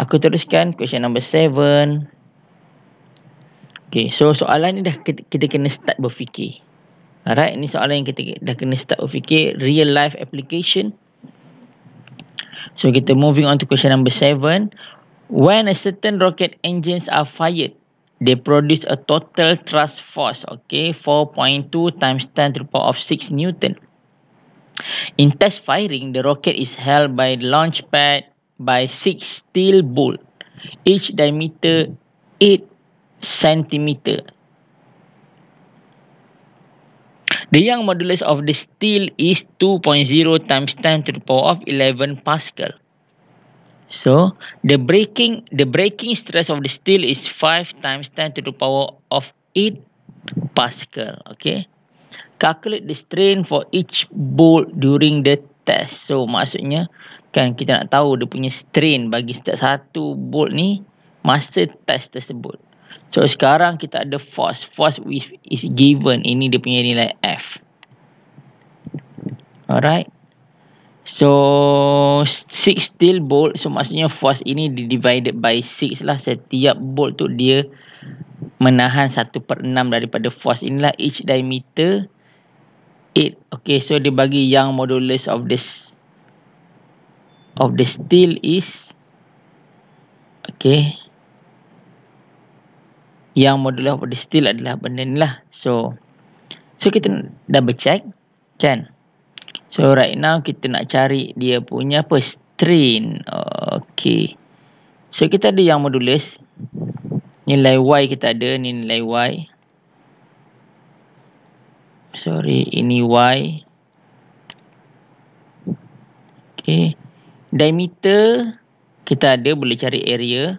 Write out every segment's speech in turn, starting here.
Aku teruskan question number 7. Okay, so soalan ni dah kita, kita kena start berfikir. Alright, ini soalan yang kita dah kena start berfikir. Real life application. So, kita moving on to question number 7. When a certain rocket engines are fired, they produce a total thrust force. Okay, 4.2 times 10 to the power of 6 Newton. In test firing, the rocket is held by the launch pad by 6 steel bolt. Each diameter 8 cm. The Young modulus of the steel is 2.0 times 10 to the power of 11 Pascal. So, the breaking the breaking stress of the steel is 5 times 10 to the power of 8 Pascal, okay? Calculate the strain for each bolt during the test. So, maksudnya kan kita nak tahu dia punya strain bagi setiap satu bolt ni masa test tersebut. So sekarang kita ada force. Force which is given. Ini dia punya nilai F. Alright. So 6 steel bolt. So maksudnya force ini di divided by 6 lah. Setiap bolt tu dia menahan 1 per 6 daripada force. Inilah each diameter. 8. Okay so dia bagi yang modulus of this of the steel is okay yang modulus of the steel adalah benda ni lah so so kita double check kan so right now kita nak cari dia punya apa strain okay so kita ada yang modulus nilai y kita ada ni nilai y sorry ini y okay Diameter kita ada boleh cari area.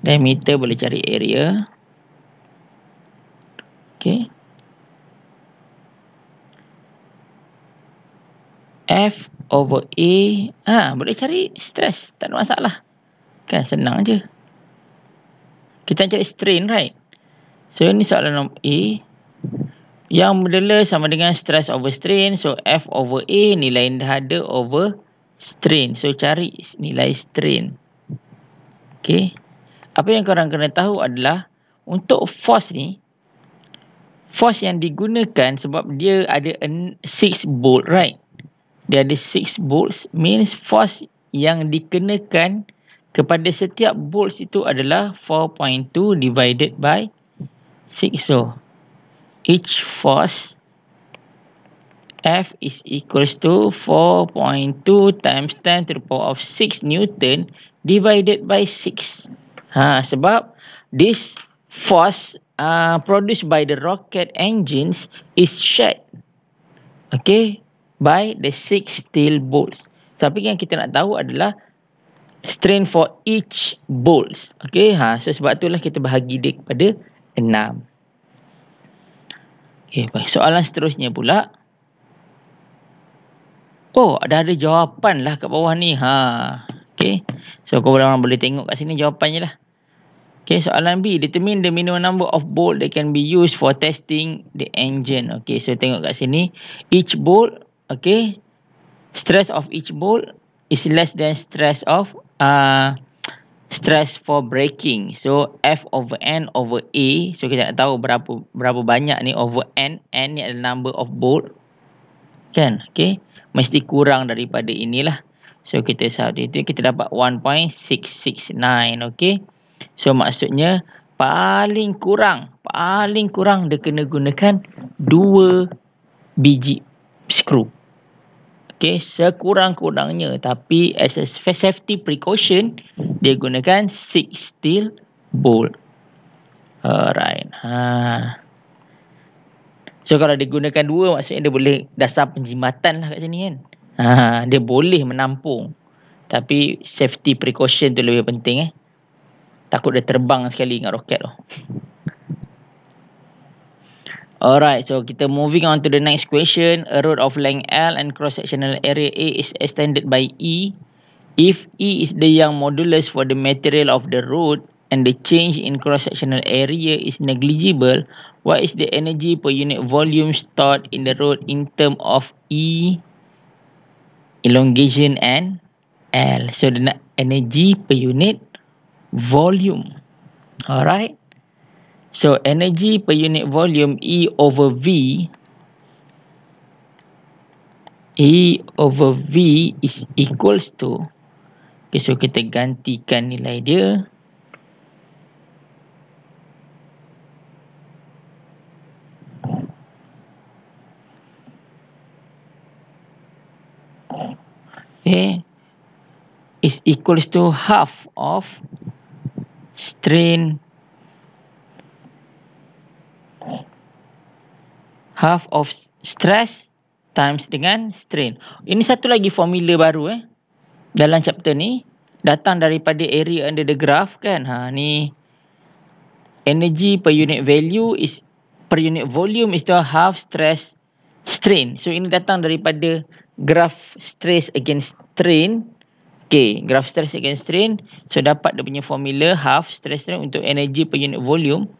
Diameter boleh cari area. Okay. F over A. Ah, ha, boleh cari stress. Tak ada masalah. Kan senang je. Kita cari strain, right? So, ini soalan nombor A. Yang modular sama dengan stress over strain. So F over A nilai dahada over strain. So cari nilai strain. Okay. Apa yang korang kena tahu adalah untuk force ni. Force yang digunakan sebab dia ada 6 bolt right. Dia ada 6 bolts means force yang dikenakan kepada setiap bolts itu adalah 4.2 divided by 6. So each force F is equals to 4.2 times 10 to the power of 6 Newton divided by 6. Ha, sebab this force uh, produced by the rocket engines is shed. Okay. By the 6 steel bolts. Tapi yang kita nak tahu adalah strain for each bolts. Okay. Ha, so sebab itulah kita bahagi dia kepada 6. Okay, baik. Soalan seterusnya pula. Oh, ada ada jawapan lah kat bawah ni. Ha. Okey. So, korang orang boleh tengok kat sini jawapannya lah. Okay, soalan B. Determine the minimum number of bolt that can be used for testing the engine. Okay, so tengok kat sini. Each bolt, Okay, Stress of each bolt is less than stress of uh, stress for breaking. So F over N over A. So kita nak tahu berapa berapa banyak ni over N. N ni adalah number of bolt. Kan? Okay. Mesti kurang daripada inilah. So kita saat itu kita dapat 1.669. Okay. So maksudnya paling kurang. Paling kurang dia kena gunakan 2 biji skru. Okay, sekurang-kurangnya tapi as a safety precaution dia gunakan six steel bolt. Alright. Ha. So kalau dia gunakan dua maksudnya dia boleh dasar penjimatan lah kat sini kan. Ha, dia boleh menampung. Tapi safety precaution tu lebih penting eh. Takut dia terbang sekali dengan roket Alright, so kita moving on to the next question. A road of length L and cross-sectional area A is extended by E. If E is the Young modulus for the material of the road and the change in cross-sectional area is negligible, what is the energy per unit volume stored in the road in term of E, elongation and L? So, the energy per unit volume. Alright. So energy per unit volume E over V E over V is equals to okay, So kita gantikan nilai dia Okay. is equals to half of strain half of stress times dengan strain. Ini satu lagi formula baru eh. Dalam chapter ni datang daripada area under the graph kan. Ha ni energy per unit value is per unit volume is to half stress strain. So ini datang daripada graph stress against strain. Okay, graph stress against strain. So dapat dia punya formula half stress strain untuk energy per unit volume.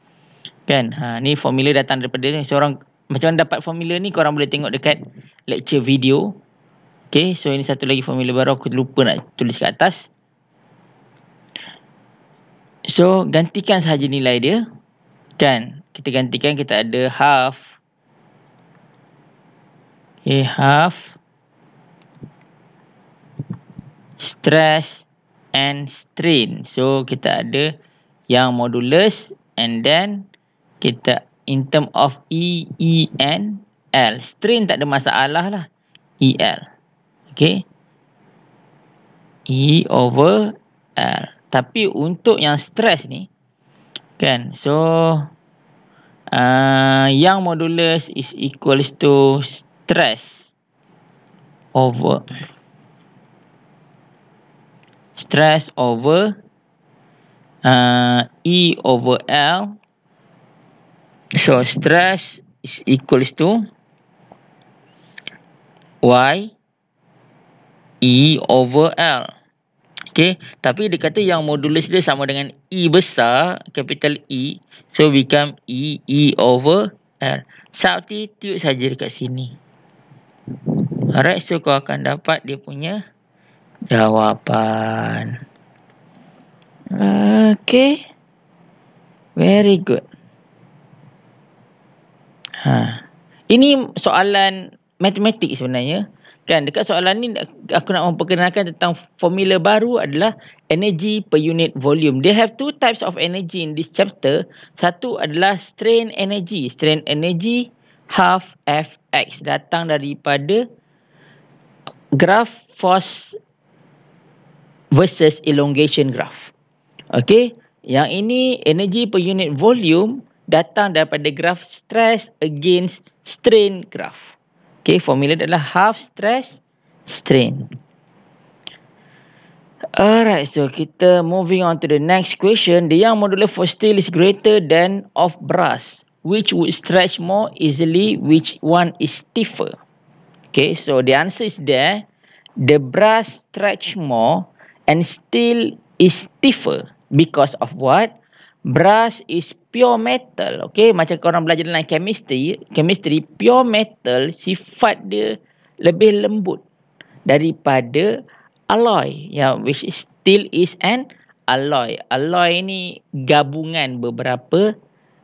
Kan? Ha, ni formula datang daripada seorang macam mana dapat formula ni korang boleh tengok dekat lecture video. Okay, so ini satu lagi formula baru aku lupa nak tulis kat atas. So, gantikan sahaja nilai dia. Kan, kita gantikan kita ada half. Okay, half. Stress and strain. So, kita ada yang modulus and then kita in term of E, E, N, L. Strain tak ada masalah lah. E, L. Okay. E over L. Tapi untuk yang stress ni, kan, so, uh, yang modulus is equals to stress over stress over uh, E over L So stress is equals to y e over l. Okay, tapi dia kata yang modulus dia sama dengan e besar capital e, so become e e over l. Substitute saja dekat sini. Alright, so kau akan dapat dia punya jawapan. Okay, very good. Ha. Ini soalan matematik sebenarnya. Kan dekat soalan ni aku nak memperkenalkan tentang formula baru adalah energy per unit volume. They have two types of energy in this chapter. Satu adalah strain energy. Strain energy half fx datang daripada graph force versus elongation graph. Okay. Yang ini energy per unit volume datang daripada graf stress against strain graph. Okay, formula adalah half stress strain. Alright, so kita moving on to the next question. The Young modulus for steel is greater than of brass. Which would stretch more easily? Which one is stiffer? Okay, so the answer is there. The brass stretch more and steel is stiffer because of what? Brass is pure metal. Okay, macam korang belajar dalam chemistry. Chemistry, pure metal sifat dia lebih lembut daripada alloy. Yang which is still is an alloy. Alloy ni gabungan beberapa.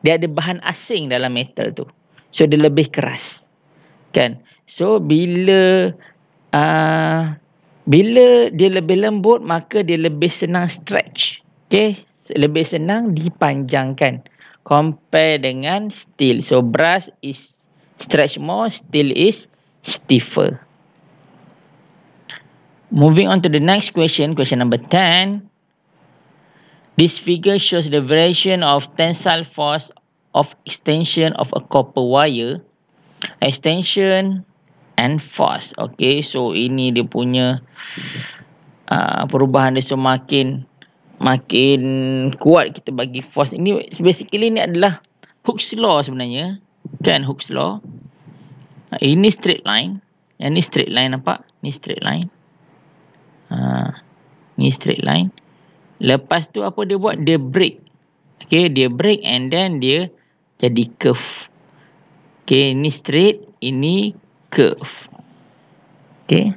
Dia ada bahan asing dalam metal tu. So, dia lebih keras. Kan? So, bila... Uh, bila dia lebih lembut, maka dia lebih senang stretch. Okay? lebih senang dipanjangkan compare dengan steel. So brass is stretch more, steel is stiffer. Moving on to the next question, question number 10. This figure shows the variation of tensile force of extension of a copper wire. Extension and force. Okay, so ini dia punya uh, perubahan dia semakin so makin kuat kita bagi force ini basically ni adalah hooks law sebenarnya kan hooks law ha, ini straight line yang ni straight line nampak ni straight line ha. ni straight line lepas tu apa dia buat dia break okay dia break and then dia jadi curve okay ini straight ini curve okay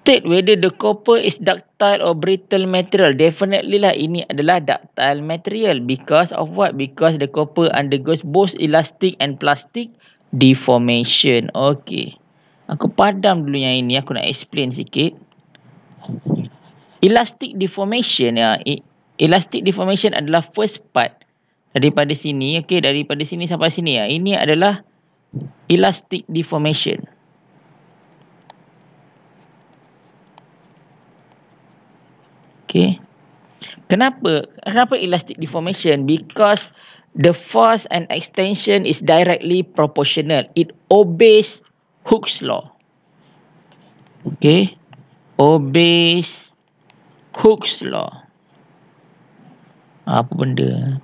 state whether the copper is ductile or brittle material. Definitely lah ini adalah ductile material. Because of what? Because the copper undergoes both elastic and plastic deformation. Okay. Aku padam dulu yang ini. Aku nak explain sikit. Elastic deformation ya. E, elastic deformation adalah first part daripada sini. Okay, daripada sini sampai sini ya. Ini adalah elastic deformation. Okay. Kenapa? Kenapa elastic deformation? Because the force and extension is directly proportional. It obeys Hooke's law. Okay. Obeys Hooke's law. Apa benda?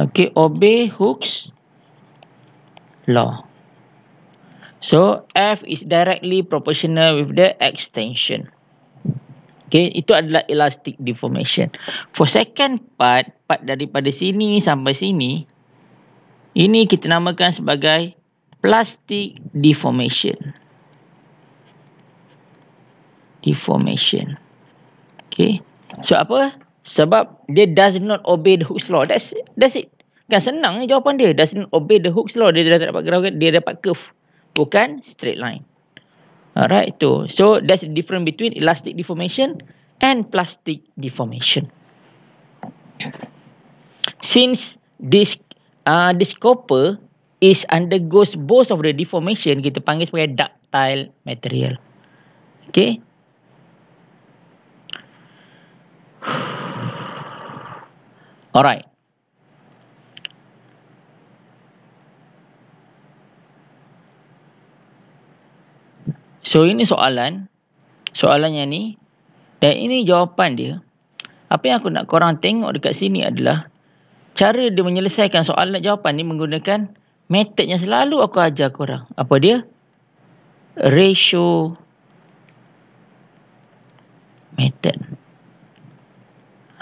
Okay. Obey Hooke's law. So, F is directly proportional with the extension. Okay. Okay, itu adalah elastic deformation. For second part, part daripada sini sampai sini, ini kita namakan sebagai plastic deformation. Deformation. Okay. So, apa? Sebab dia does not obey the Hooke's law. That's, that's it. Kan senang ni jawapan dia. Does not obey the Hooke's law. Dia dah tak dapat graf, dia dapat curve. Bukan straight line. Alright, tu. So, that's the difference between elastic deformation and plastic deformation. Since this uh, this copper is undergoes both of the deformation, kita panggil sebagai ductile material. Okay. Alright. So ini soalan. Soalannya ni. Dan ini jawapan dia. Apa yang aku nak korang tengok dekat sini adalah. Cara dia menyelesaikan soalan jawapan ni menggunakan. Method yang selalu aku ajar korang. Apa dia? Ratio. Method.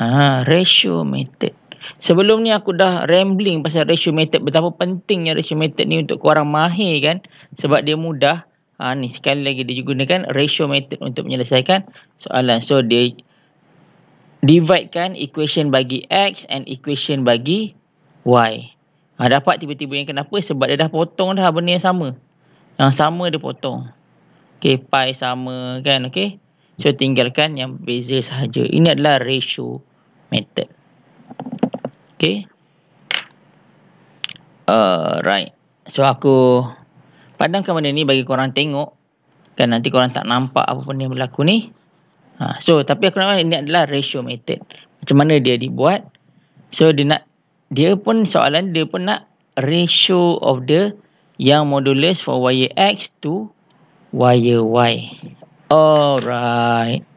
Ah, ratio method. Sebelum ni aku dah rambling pasal ratio method. Betapa pentingnya ratio method ni untuk korang mahir kan. Sebab dia mudah ha, ni sekali lagi dia gunakan ratio method untuk menyelesaikan soalan. So dia dividekan equation bagi x and equation bagi y. Ha, dapat tiba-tiba yang kenapa? Sebab dia dah potong dah benda yang sama. Yang sama dia potong. Okay, pi sama kan, okay. So, tinggalkan yang beza sahaja. Ini adalah ratio method. Okay. Alright. Uh, so, aku padamkan benda ni bagi korang tengok kan nanti korang tak nampak apa pun yang berlaku ni ha, so tapi aku nak ini adalah ratio method macam mana dia dibuat so dia nak dia pun soalan dia pun nak ratio of the yang modulus for wire X to wire Y alright